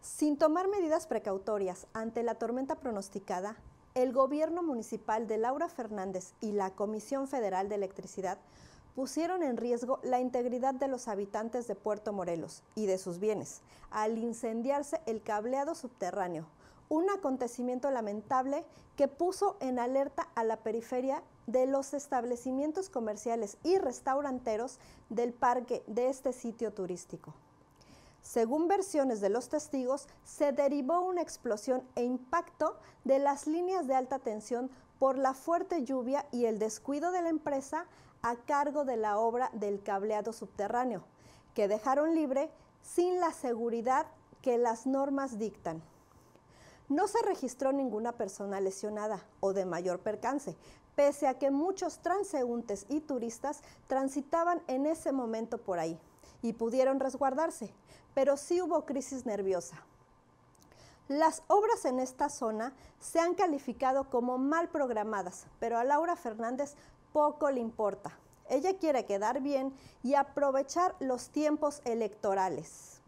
Sin tomar medidas precautorias ante la tormenta pronosticada, el gobierno municipal de Laura Fernández y la Comisión Federal de Electricidad pusieron en riesgo la integridad de los habitantes de Puerto Morelos y de sus bienes al incendiarse el cableado subterráneo, un acontecimiento lamentable que puso en alerta a la periferia de los establecimientos comerciales y restauranteros del parque de este sitio turístico. Según versiones de los testigos, se derivó una explosión e impacto de las líneas de alta tensión por la fuerte lluvia y el descuido de la empresa a cargo de la obra del cableado subterráneo, que dejaron libre sin la seguridad que las normas dictan. No se registró ninguna persona lesionada o de mayor percance, pese a que muchos transeúntes y turistas transitaban en ese momento por ahí y pudieron resguardarse, pero sí hubo crisis nerviosa. Las obras en esta zona se han calificado como mal programadas, pero a Laura Fernández poco le importa. Ella quiere quedar bien y aprovechar los tiempos electorales.